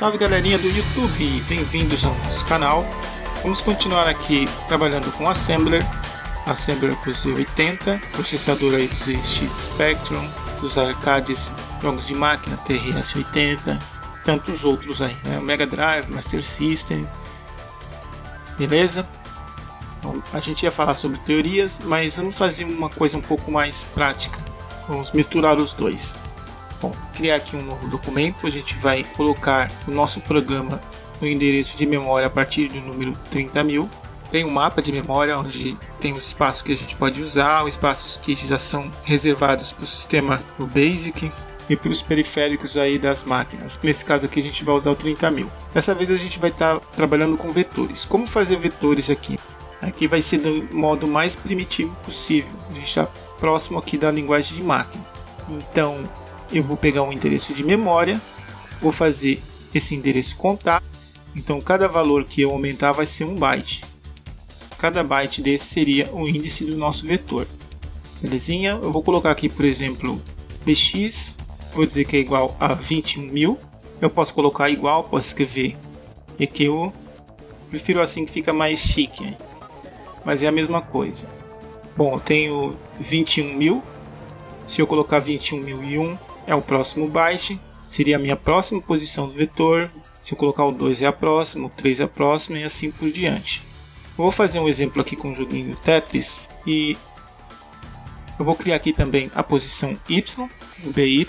Salve galerinha do YouTube, bem-vindos ao nosso canal. Vamos continuar aqui trabalhando com Assembler, Assembler z 80 processador aí dos ZX Spectrum, dos arcades, jogos de máquina, TRS-80, tantos outros aí, né? Mega Drive, Master System, beleza? Bom, a gente ia falar sobre teorias, mas vamos fazer uma coisa um pouco mais prática, vamos misturar os dois. Bom, criar aqui um novo documento, a gente vai colocar o nosso programa no endereço de memória a partir do número 30.000. Tem um mapa de memória onde tem os espaços que a gente pode usar, os espaços que já são reservados para o sistema do BASIC, e para os periféricos aí das máquinas. Nesse caso aqui a gente vai usar o 30.000. Dessa vez a gente vai estar tá trabalhando com vetores. Como fazer vetores aqui? Aqui vai ser do modo mais primitivo possível. A gente está próximo aqui da linguagem de máquina. Então eu vou pegar um endereço de memória, vou fazer esse endereço contar. Então cada valor que eu aumentar vai ser um byte. Cada byte desse seria o índice do nosso vetor. Belezinha? Eu vou colocar aqui, por exemplo, bx, vou dizer que é igual a 21.000. Eu posso colocar igual, posso escrever EQ. Prefiro assim que fica mais chique, mas é a mesma coisa. Bom, eu tenho 21.000. Se eu colocar 21.001, é o próximo byte, seria a minha próxima posição do vetor. Se eu colocar o 2 é a próxima, o 3 é a próxima e assim por diante. Eu vou fazer um exemplo aqui com o joguinho Tetris e eu vou criar aqui também a posição Y, o BY,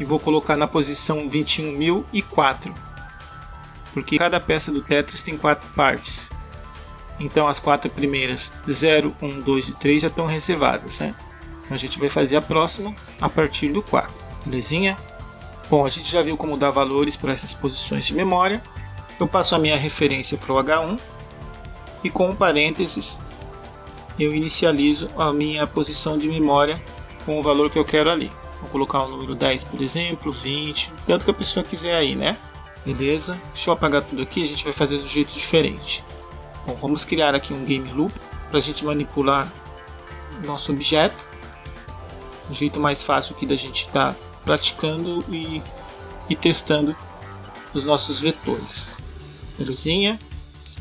e vou colocar na posição 21.004, porque cada peça do Tetris tem quatro partes. Então as quatro primeiras, 0, 1, 2 e 3 já estão reservadas, né? A gente vai fazer a próxima a partir do 4, belezinha? Bom, a gente já viu como dar valores para essas posições de memória. Eu passo a minha referência para o H1 e com parênteses eu inicializo a minha posição de memória com o valor que eu quero ali. Vou colocar o número 10, por exemplo, 20, tanto que a pessoa quiser aí, né? Beleza? Deixa eu apagar tudo aqui, a gente vai fazer de um jeito diferente. Bom, vamos criar aqui um game loop para a gente manipular nosso objeto um jeito mais fácil aqui da gente estar tá praticando e, e testando os nossos vetores. Belezinha?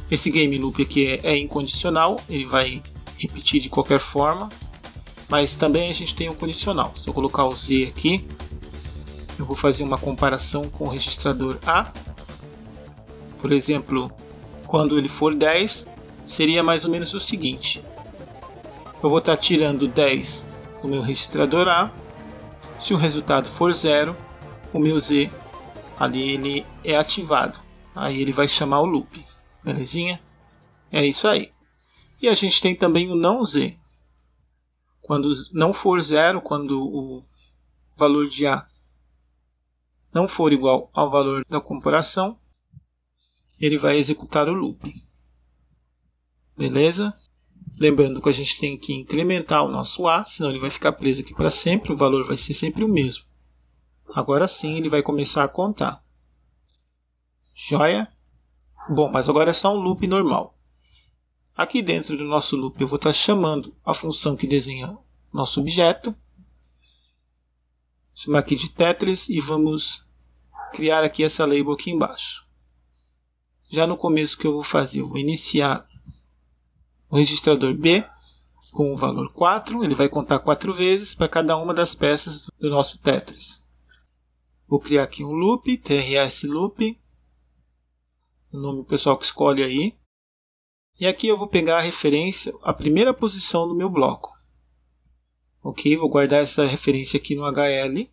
Esse game loop aqui é, é incondicional, ele vai repetir de qualquer forma, mas também a gente tem um condicional. Se eu colocar o Z aqui, eu vou fazer uma comparação com o registrador A. Por exemplo, quando ele for 10, seria mais ou menos o seguinte: eu vou estar tá tirando 10 o meu registrador A. Se o resultado for zero, o meu Z ali ele é ativado. Aí ele vai chamar o loop. Belezinha? É isso aí. E a gente tem também o não Z. Quando não for zero, quando o valor de A não for igual ao valor da comparação, ele vai executar o loop. Beleza? Lembrando que a gente tem que incrementar o nosso A, senão ele vai ficar preso aqui para sempre, o valor vai ser sempre o mesmo. Agora sim ele vai começar a contar. Joia? Bom, mas agora é só um loop normal. Aqui dentro do nosso loop eu vou estar tá chamando a função que desenha nosso objeto. Chamar aqui de Tetris e vamos criar aqui essa label aqui embaixo. Já no começo que eu vou fazer, eu vou iniciar o registrador B, com o valor 4, ele vai contar 4 vezes para cada uma das peças do nosso Tetris. Vou criar aqui um loop, TRS loop, o nome pessoal que escolhe aí. E aqui eu vou pegar a referência, a primeira posição do meu bloco. Ok, vou guardar essa referência aqui no HL.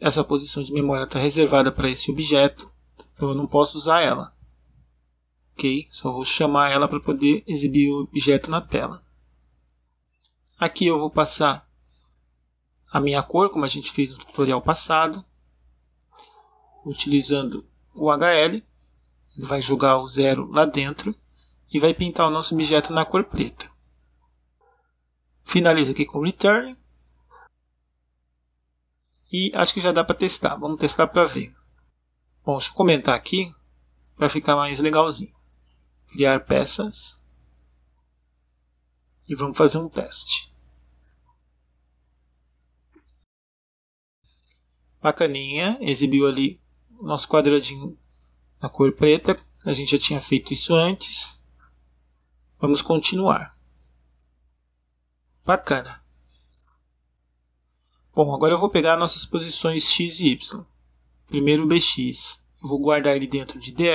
Essa posição de memória está reservada para esse objeto, então eu não posso usar ela ok? Só vou chamar ela para poder exibir o objeto na tela. Aqui eu vou passar a minha cor, como a gente fez no tutorial passado, utilizando o HL. Ele vai jogar o zero lá dentro e vai pintar o nosso objeto na cor preta. Finalizo aqui com Return. E acho que já dá para testar. Vamos testar para ver. Bom, deixa eu comentar aqui para ficar mais legalzinho criar peças e vamos fazer um teste. Bacaninha, exibiu ali o nosso quadradinho na cor preta, a gente já tinha feito isso antes. Vamos continuar. Bacana. Bom, agora eu vou pegar nossas posições x e y. Primeiro o bx, eu vou guardar ele dentro de DE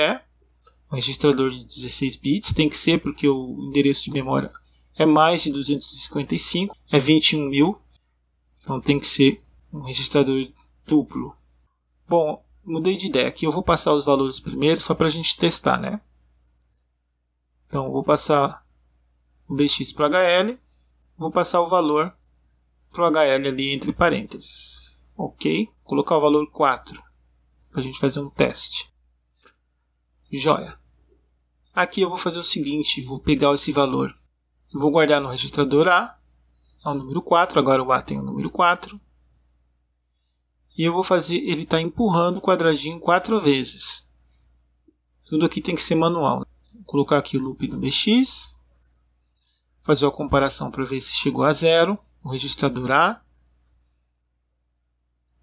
um registrador de 16 bits, tem que ser porque o endereço de memória é mais de 255, é 21 mil, então tem que ser um registrador duplo. Bom, mudei de ideia aqui, eu vou passar os valores primeiro só para a gente testar, né? Então vou passar o BX para HL, vou passar o valor para o HL ali entre parênteses. Ok, vou colocar o valor 4 para a gente fazer um teste. Joia! Aqui eu vou fazer o seguinte, vou pegar esse valor, vou guardar no registrador A, é o número 4, agora o A tem o número 4, e eu vou fazer, ele está empurrando o quadradinho quatro vezes. Tudo aqui tem que ser manual. Vou colocar aqui o loop do BX, fazer uma comparação para ver se chegou a zero, o registrador A.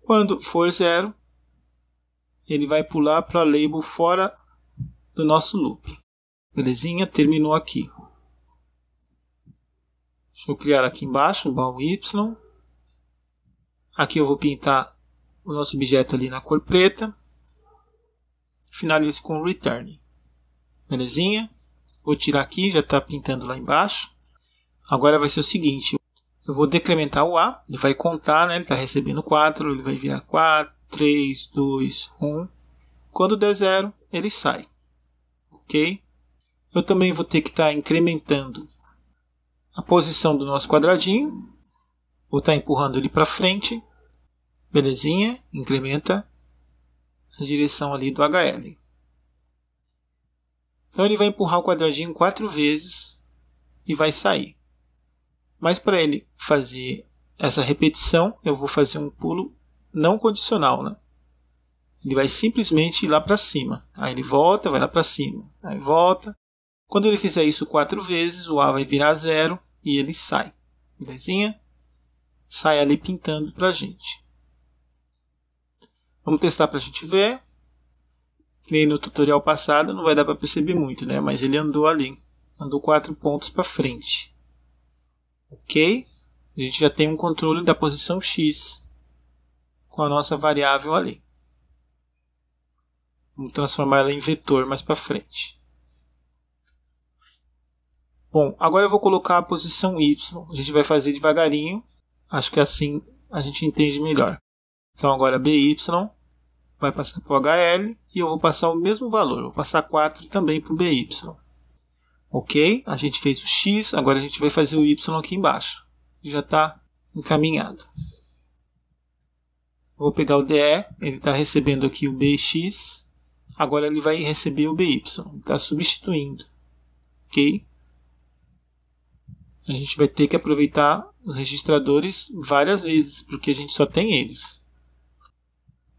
Quando for zero, ele vai pular para a label fora do nosso loop. Belezinha, terminou aqui. Deixa eu criar aqui embaixo o baú Y. Aqui eu vou pintar o nosso objeto ali na cor preta. Finalizo com Return. Belezinha? Vou tirar aqui, já está pintando lá embaixo. Agora vai ser o seguinte, eu vou decrementar o A, ele vai contar, né? ele está recebendo 4, ele vai virar 4, 3, 2, 1. Quando der zero, ele sai. Ok? eu também vou ter que estar tá incrementando a posição do nosso quadradinho, vou estar tá empurrando ele para frente, belezinha, incrementa a direção ali do HL. Então ele vai empurrar o quadradinho quatro vezes e vai sair. Mas para ele fazer essa repetição, eu vou fazer um pulo não condicional, né? Ele vai simplesmente ir lá para cima. Aí ele volta, vai lá para cima. Aí volta, quando ele fizer isso quatro vezes, o A vai virar zero e ele sai. Belezinha? Sai ali pintando para a gente. Vamos testar para a gente ver. Nem no tutorial passado, não vai dar para perceber muito, né? Mas ele andou ali. Andou quatro pontos para frente. Ok? A gente já tem um controle da posição x com a nossa variável ali. Vamos transformá-la em vetor mais para frente. Bom, agora eu vou colocar a posição Y. A gente vai fazer devagarinho. Acho que assim a gente entende melhor. Então agora BY vai passar para o HL e eu vou passar o mesmo valor. Vou passar 4 também para o BY. Ok? A gente fez o X, agora a gente vai fazer o Y aqui embaixo. Já está encaminhado. Vou pegar o DE, ele está recebendo aqui o BX, agora ele vai receber o BY, está substituindo. Ok? a gente vai ter que aproveitar os registradores várias vezes, porque a gente só tem eles.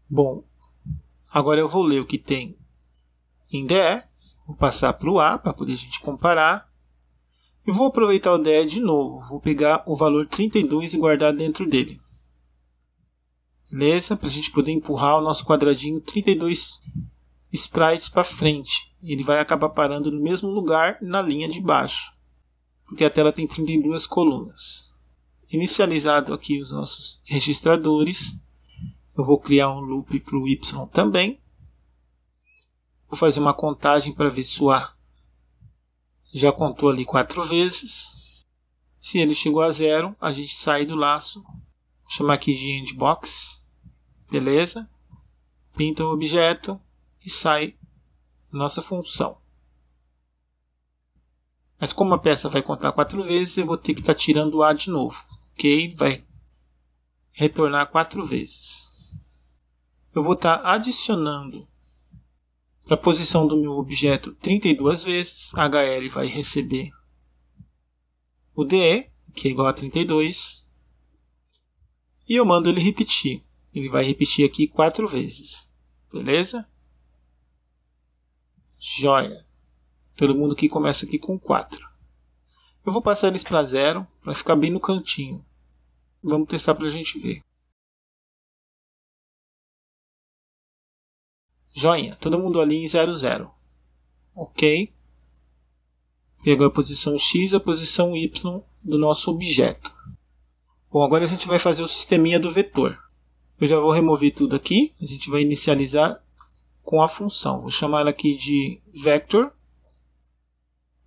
Bom, agora eu vou ler o que tem em DE, vou passar para o A para poder a gente comparar. E vou aproveitar o DE de novo, vou pegar o valor 32 e guardar dentro dele. Beleza? Para a gente poder empurrar o nosso quadradinho 32 sprites para frente. Ele vai acabar parando no mesmo lugar na linha de baixo porque a tela tem 32 colunas. Inicializado aqui os nossos registradores, eu vou criar um loop para o Y também. Vou fazer uma contagem para ver se o A já contou ali quatro vezes. Se ele chegou a zero, a gente sai do laço. Vou chamar aqui de endbox. Beleza? Pinta o objeto e sai nossa função. Mas como a peça vai contar quatro vezes, eu vou ter que estar tá tirando o A de novo, ok? Vai retornar quatro vezes. Eu vou estar tá adicionando para a posição do meu objeto 32 vezes, HL vai receber o DE, que é igual a 32, e eu mando ele repetir. Ele vai repetir aqui quatro vezes, beleza? Joia! Todo mundo que começa aqui com 4. Eu vou passar eles para 0 para ficar bem no cantinho. Vamos testar para a gente ver. Joinha, todo mundo ali em 0, 0. Ok. Pegou a posição X a posição Y do nosso objeto. Bom, agora a gente vai fazer o sisteminha do vetor. Eu já vou remover tudo aqui. A gente vai inicializar com a função. Vou chamar ela aqui de vector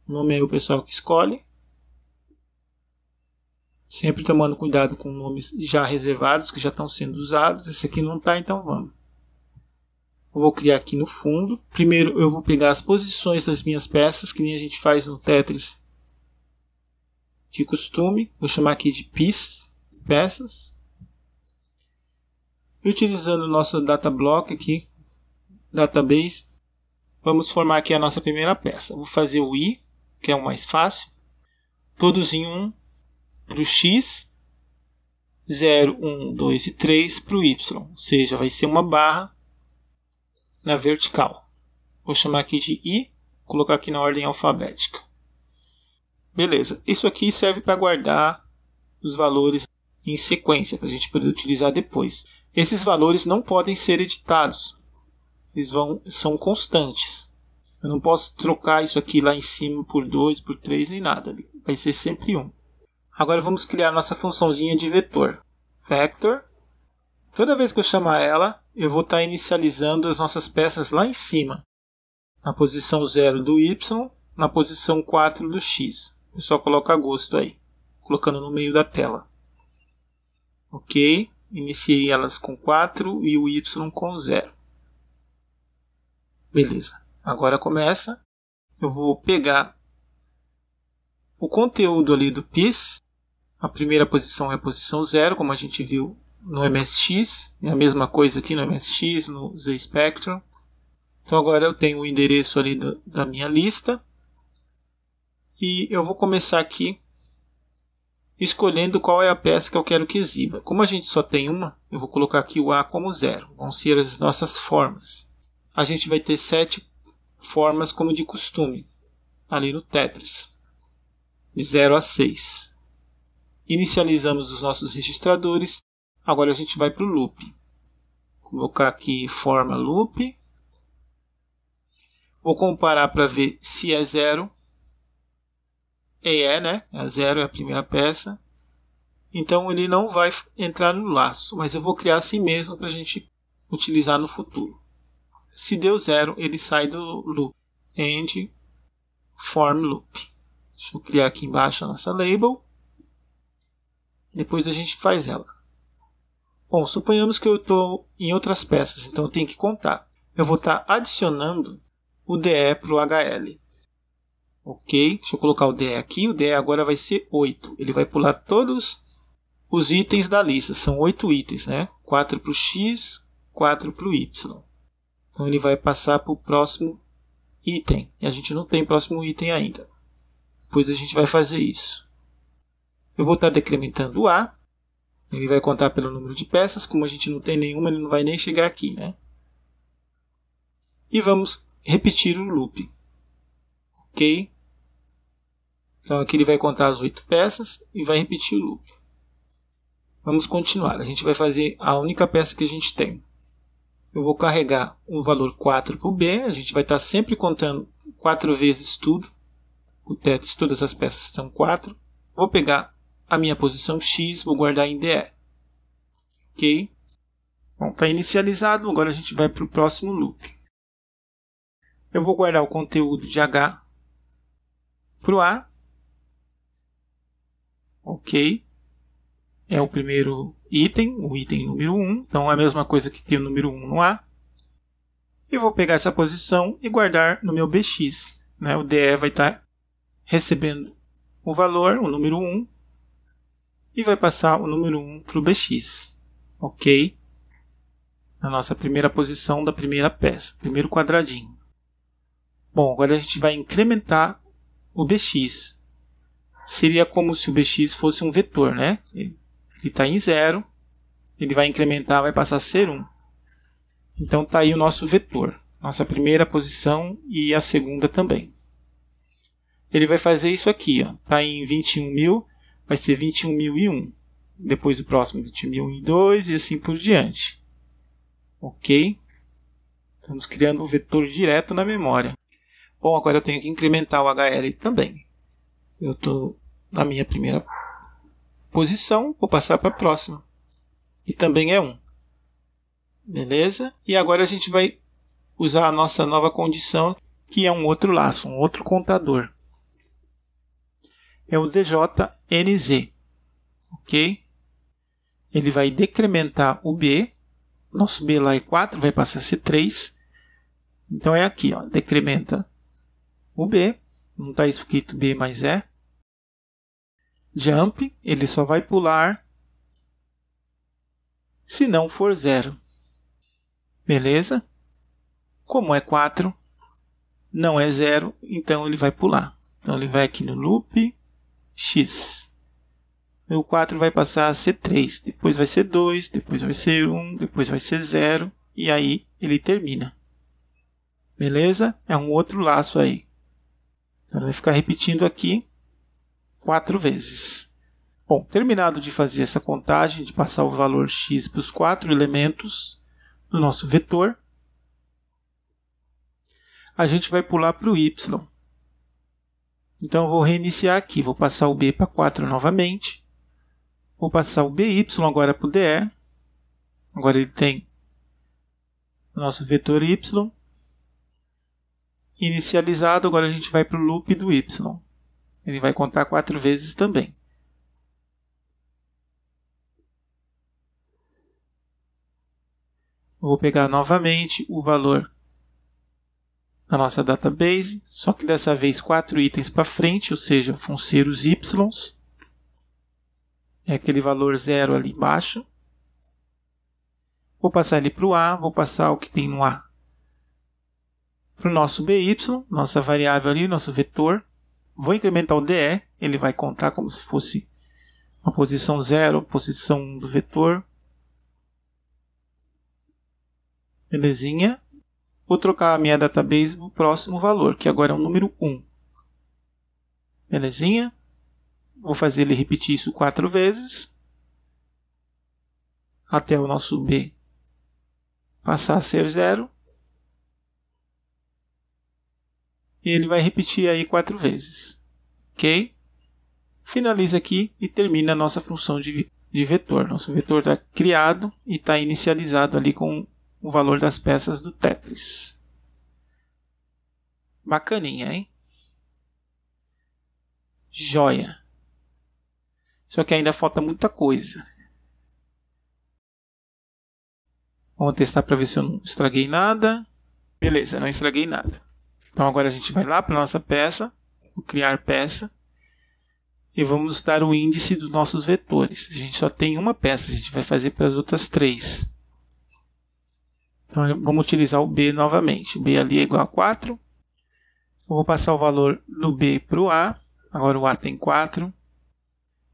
o nome é o pessoal que escolhe. Sempre tomando cuidado com nomes já reservados, que já estão sendo usados. Esse aqui não está, então vamos. Eu vou criar aqui no fundo. Primeiro eu vou pegar as posições das minhas peças, que nem a gente faz no Tetris de costume. Vou chamar aqui de piece, peças. E utilizando o nosso data block aqui, database, vamos formar aqui a nossa primeira peça. Vou fazer o i que é o mais fácil, Todos em um para o x, 0, 1, 2 e 3 para o y. Ou seja, vai ser uma barra na vertical. Vou chamar aqui de i, colocar aqui na ordem alfabética. Beleza, isso aqui serve para guardar os valores em sequência, para a gente poder utilizar depois. Esses valores não podem ser editados, eles vão, são constantes. Eu não posso trocar isso aqui lá em cima por 2, por 3, nem nada. Vai ser sempre 1. Um. Agora vamos criar nossa funçãozinha de vetor. Vector. Toda vez que eu chamar ela, eu vou estar tá inicializando as nossas peças lá em cima. Na posição 0 do Y, na posição 4 do X. Eu só coloco a gosto aí, colocando no meio da tela. Ok, iniciei elas com 4 e o Y com 0. Beleza. Agora começa. Eu vou pegar o conteúdo ali do PIS. A primeira posição é a posição 0, como a gente viu no MSX. É a mesma coisa aqui no MSX, no Z Spectrum. Então agora eu tenho o endereço ali do, da minha lista. E eu vou começar aqui escolhendo qual é a peça que eu quero que exiba. Como a gente só tem uma, eu vou colocar aqui o A como zero. Vão ser as nossas formas. A gente vai ter sete formas como de costume, ali no Tetris, de 0 a 6. Inicializamos os nossos registradores, agora a gente vai para o loop. Colocar aqui forma loop. Vou comparar para ver se é zero. E é, né? É zero é a primeira peça. Então ele não vai entrar no laço, mas eu vou criar assim mesmo para a gente utilizar no futuro. Se deu zero, ele sai do loop. End form loop. Deixa eu criar aqui embaixo a nossa label. Depois a gente faz ela. Bom, suponhamos que eu estou em outras peças, então eu tenho que contar. Eu vou estar tá adicionando o DE para o HL. Ok, deixa eu colocar o DE aqui. O DE agora vai ser 8. Ele vai pular todos os itens da lista. São 8 itens, né? 4 para o X, 4 para o Y. Então ele vai passar para o próximo item. E a gente não tem próximo item ainda. Pois a gente vai fazer isso. Eu vou estar tá decrementando o A. Ele vai contar pelo número de peças. Como a gente não tem nenhuma, ele não vai nem chegar aqui. Né? E vamos repetir o loop. Ok? Então aqui ele vai contar as oito peças e vai repetir o loop. Vamos continuar. A gente vai fazer a única peça que a gente tem eu vou carregar um valor 4 para o B, a gente vai estar tá sempre contando 4 vezes tudo, o de todas as peças são 4. Vou pegar a minha posição X, vou guardar em DE. Ok? Bom, está inicializado, agora a gente vai para o próximo loop. Eu vou guardar o conteúdo de H para o A. Ok é o primeiro item, o item número 1. Então é a mesma coisa que tem o número 1 no A. E vou pegar essa posição e guardar no meu BX. Né? O DE vai estar tá recebendo o valor, o número 1, e vai passar o número 1 para o BX. Ok? Na nossa primeira posição da primeira peça, primeiro quadradinho. Bom, agora a gente vai incrementar o BX. Seria como se o BX fosse um vetor, né? ele está em zero, ele vai incrementar, vai passar a ser 1. Então está aí o nosso vetor, nossa primeira posição e a segunda também. Ele vai fazer isso aqui, está em 21.000, mil, vai ser 21.001. Depois o próximo 21.002 e assim por diante. Ok? Estamos criando um vetor direto na memória. Bom, agora eu tenho que incrementar o HL também. Eu estou na minha primeira posição, vou passar para a próxima. E também é 1. Beleza? E agora a gente vai usar a nossa nova condição, que é um outro laço, um outro contador. É o DJNZ. Ok? Ele vai decrementar o B. Nosso B lá é 4, vai passar a ser 3. Então é aqui, ó, decrementa o B. Não está escrito B, mas é jump, ele só vai pular se não for zero. Beleza? Como é 4, não é zero, então ele vai pular. Então ele vai aqui no loop x. O 4 vai passar a ser 3, depois vai ser 2, depois vai ser 1, depois vai ser 0 e aí ele termina. Beleza? É um outro laço aí. Então, ele vai ficar repetindo aqui quatro vezes. Bom, terminado de fazer essa contagem, de passar o valor x para os quatro elementos do nosso vetor, a gente vai pular para o y. Então, eu vou reiniciar aqui, vou passar o b para 4 novamente, vou passar o by agora para o dE, agora ele tem o nosso vetor y, inicializado, agora a gente vai para o loop do y ele vai contar quatro vezes também. Vou pegar novamente o valor da nossa database, só que dessa vez quatro itens para frente, ou seja, vão ser os y. É aquele valor zero ali embaixo. Vou passar ele para o A, vou passar o que tem no A para o nosso BY, nossa variável ali, nosso vetor vou incrementar o DE, ele vai contar como se fosse a posição 0, posição 1 do vetor. Belezinha. Vou trocar a minha database para o próximo valor, que agora é o número 1. Belezinha? Vou fazer ele repetir isso quatro vezes. Até o nosso B passar a ser zero. e ele vai repetir aí quatro vezes. Ok? Finaliza aqui e termina a nossa função de, de vetor. Nosso vetor está criado e está inicializado ali com o valor das peças do Tetris. Bacaninha, hein? Joia! Só que ainda falta muita coisa. Vamos testar para ver se eu não estraguei nada. Beleza, não estraguei nada. Então agora a gente vai lá para nossa peça, criar peça e vamos dar o índice dos nossos vetores. A gente só tem uma peça, a gente vai fazer para as outras três. Então vamos utilizar o B novamente. O B ali é igual a 4. Eu vou passar o valor do B para o A. Agora o A tem 4.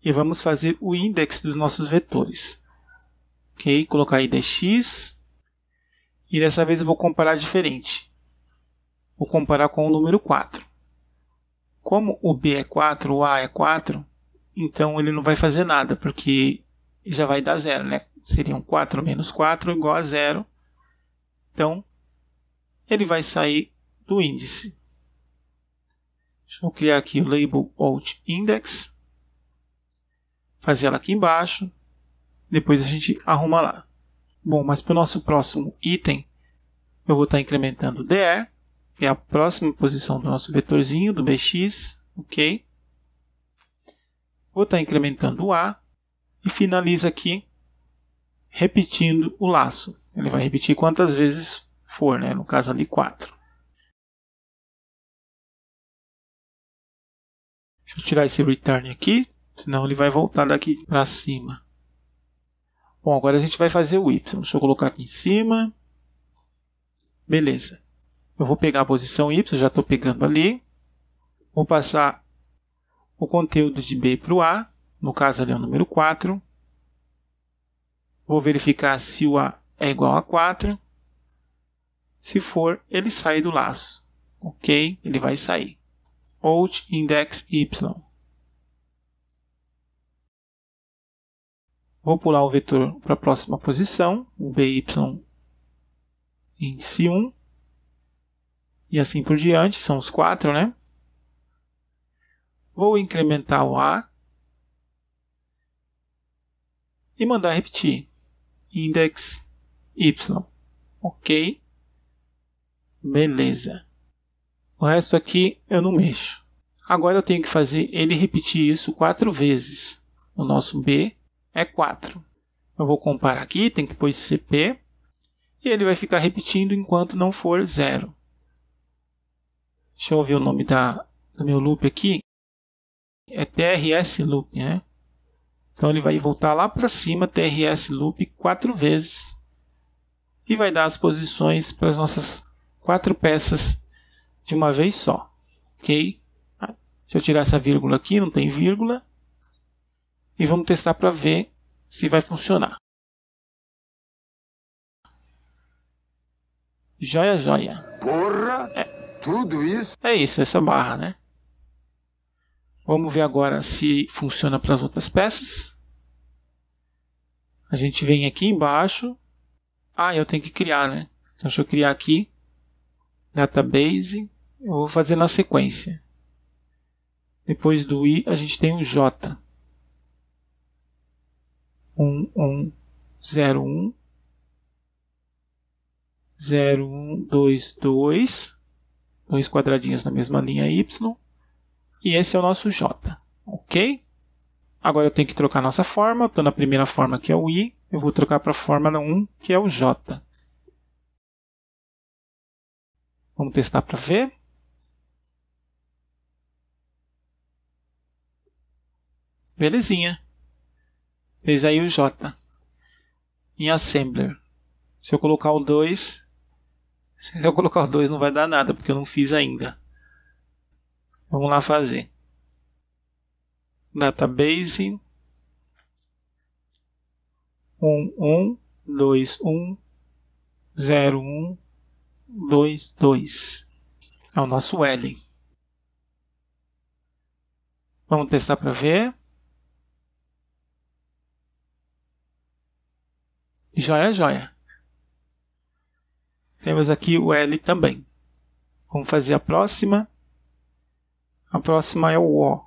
E vamos fazer o índice dos nossos vetores. Ok? Colocar aí dx. E dessa vez eu vou comparar diferente por comparar com o número 4. Como o B é 4, o A é 4, então ele não vai fazer nada, porque já vai dar zero, né? Seriam 4 menos 4 igual a zero. Então, ele vai sair do índice. Deixa eu criar aqui o label alt index, fazer ela aqui embaixo, depois a gente arruma lá. Bom, mas para o nosso próximo item, eu vou estar tá incrementando DE, é a próxima posição do nosso vetorzinho, do bx, ok? Vou estar tá incrementando o A e finaliza aqui repetindo o laço. Ele vai repetir quantas vezes for, né? no caso ali 4. Deixa eu tirar esse return aqui, senão ele vai voltar daqui para cima. Bom, agora a gente vai fazer o Y. Deixa eu colocar aqui em cima. Beleza. Eu vou pegar a posição Y, já estou pegando ali. Vou passar o conteúdo de B para o A, no caso ali é o número 4. Vou verificar se o A é igual a 4. Se for, ele sai do laço. Ok? Ele vai sair. Out index Y. Vou pular o vetor para a próxima posição, o BY índice 1 e assim por diante, são os quatro, né? Vou incrementar o A e mandar repetir. Index Y. Ok? Beleza. O resto aqui eu não mexo. Agora eu tenho que fazer ele repetir isso quatro vezes. O nosso B é 4. Eu vou comparar aqui, tem que pôr CP. E ele vai ficar repetindo enquanto não for zero. Deixa eu ver o nome da, do meu loop aqui. É TRS loop, né? Então ele vai voltar lá para cima, TRS loop, quatro vezes. E vai dar as posições para as nossas quatro peças de uma vez só. Ok? Ah, deixa eu tirar essa vírgula aqui, não tem vírgula. E vamos testar para ver se vai funcionar. Joia, joia. Porra! É. Tudo isso? É isso, essa barra, né? Vamos ver agora se funciona para as outras peças. A gente vem aqui embaixo. Ah, eu tenho que criar, né? Então, deixa eu criar aqui. Database. Eu vou fazer na sequência. Depois do i, a gente tem o j. 1101 0122 dois quadradinhos na mesma linha y, e esse é o nosso j, ok? Agora eu tenho que trocar nossa forma, estou na primeira forma que é o i, eu vou trocar para a forma 1 que é o j. Vamos testar para ver. Belezinha. Fez aí o J. Em Assembler. Se eu colocar o 2, se eu colocar os dois não vai dar nada, porque eu não fiz ainda. Vamos lá fazer. Database 1, 1, 2, 1, 0, 1, 2, 2. É o nosso L. Vamos testar para ver. Joia, joia. Temos aqui o L também. Vamos fazer a próxima. A próxima é o O.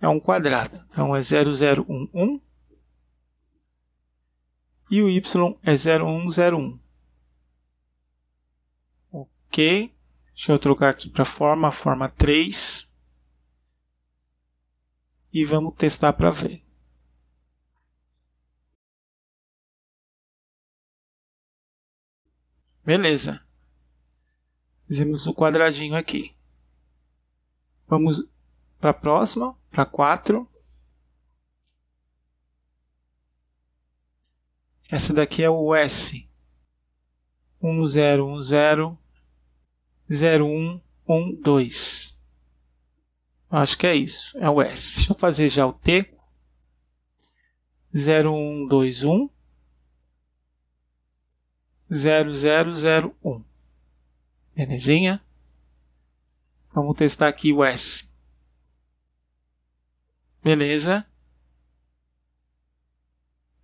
É um quadrado. Então é 0011. E o Y é 0101. Ok. Deixa eu trocar aqui para forma, forma 3. E vamos testar para ver. Beleza. Fizemos o quadradinho aqui. Vamos para a próxima, para 4. Essa daqui é o S. 1, 0, 1, 0, 0, 1, 1, 2. Acho que é isso, é o S. Deixa eu fazer já o T. 0, 1, 2, 1. 0001. Belezinha? Vamos testar aqui o S. Beleza?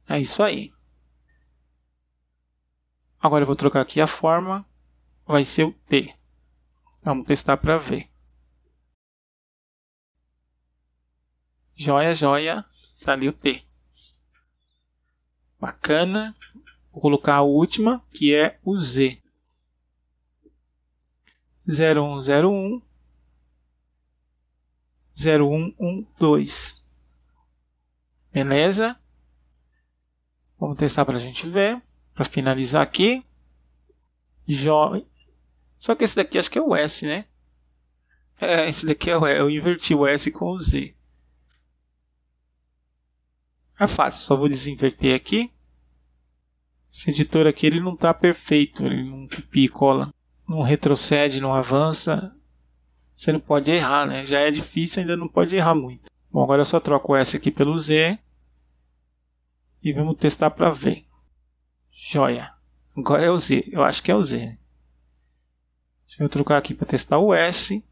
É isso aí. Agora eu vou trocar aqui a forma. Vai ser o T. Vamos testar para ver. Joia, joia. Tá ali o T. Bacana. Vou colocar a última, que é o Z. 0101 0112. Beleza? Vamos testar para a gente ver. Para finalizar aqui. Jovem. Só que esse daqui acho que é o S, né? É, esse daqui é o é, Eu inverti o S com o Z. É fácil, só vou desinverter aqui. Esse editor aqui ele não está perfeito, ele não copia e cola, não retrocede, não avança. Você não pode errar, né? Já é difícil, ainda não pode errar muito. Bom, agora eu só troco essa aqui pelo Z e vamos testar para ver. Joia. Agora é o Z, eu acho que é o Z. Né? Deixa eu trocar aqui para testar o S.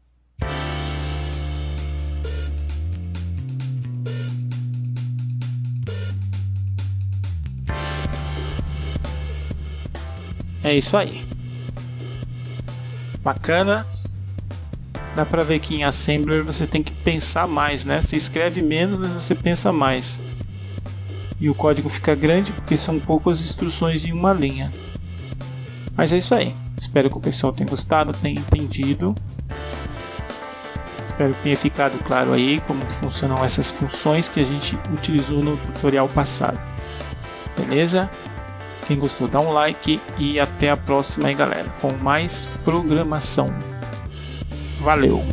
É isso aí. Bacana. Dá pra ver que em Assembler você tem que pensar mais, né? Você escreve menos, mas você pensa mais. E o código fica grande porque são poucas instruções em uma linha. Mas é isso aí. Espero que o pessoal tenha gostado, tenha entendido. Espero que tenha ficado claro aí como funcionam essas funções que a gente utilizou no tutorial passado. Beleza? Quem gostou, dá um like e até a próxima aí, galera, com mais programação. Valeu!